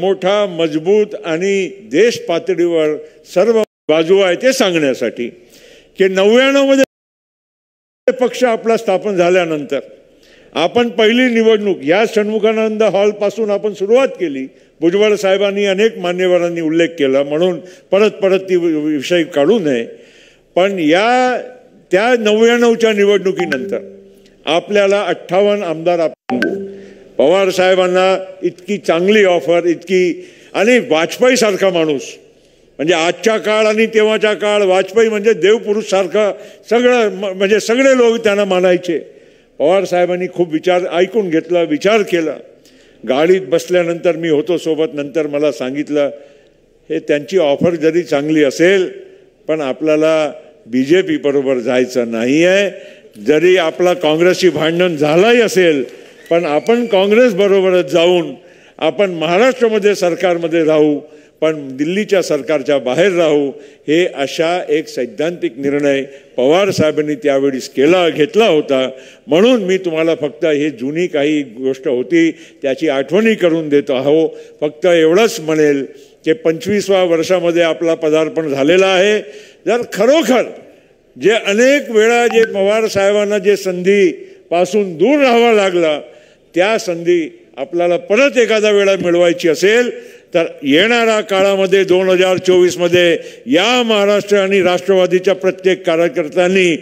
मोठा मजबूत आणि देश पातळीवर सर्व बाजू आहे ते सांगण्यासाठी की मध्ये पक्ष आपला स्थापन झाल्यानंतर आपण पहिली निवडणूक या हॉल पासून आपण सुरुवात केली भुजबळ साहेबांनी अनेक मान्यवरांनी उल्लेख केला म्हणून परत परत ती विषय काढू नये पण या त्या नव्याण्णवच्या निवडणुकीनंतर आपल्याला अठ्ठावन्न आमदार आपण पवार साहेबांना इतकी चांगली ऑफर इतकी आणि वाजपेयीसारखा माणूस म्हणजे आजच्या काळ आणि तेव्हाच्या काळ वाजपेयी म्हणजे देवपुरुषसारखं सगळं म्हणजे सगळे लोक त्यांना मानायचे पवार साहेबांनी खूप विचार ऐकून घेतला विचार केला गाडीत बसल्यानंतर मी होतो सोबत नंतर मला सांगितलं हे त्यांची ऑफर जरी चांगली असेल पण आपल्याला बी जे पीबरोबर जायचं नाही आहे जरी आपला काँग्रेसशी भांडण झालंही असेल पण आपण काँग्रेसबरोबरच जाऊन आपण महाराष्ट्रामध्ये सरकारमध्ये राहू पण दिल्लीच्या सरकारच्या बाहेर राहू हे अशा एक सैद्धांतिक निर्णय पवार साहेबांनी त्यावेळीस केला घेतला होता म्हणून मी तुम्हाला फक्त हे जुनी काही गोष्ट होती त्याची आठवणी करून देत आहो फक्त एवढंच म्हणेल की पंचवीसव्या वर्षामध्ये आपला पदार्पण झालेला आहे जर खरोखर जे अनेक वेळा जे पवार साहेबांना जे संधीपासून दूर राहावं लागलं त्या संधी आपल्याला परत एखादा वेळा मिळवायची असेल तर येणाऱ्या काळामध्ये दोन हजार चोवीसमध्ये या महाराष्ट्र आणि राष्ट्रवादीच्या प्रत्येक कार्यकर्त्यांनी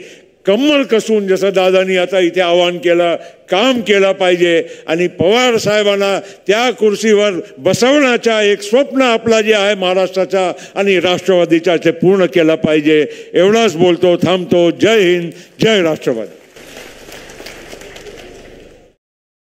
कम्मल कसून जसं दादानी आता इथे आवाहन केलं काम केलं पाहिजे आणि पवार साहेबांना त्या कुर्सीवर बसवण्याचा एक स्वप्न आपला जे आहे महाराष्ट्राचा आणि राष्ट्रवादीचा ते पूर्ण केलं पाहिजे एवढाच बोलतो थांबतो जय हिंद जय राष्ट्रवादी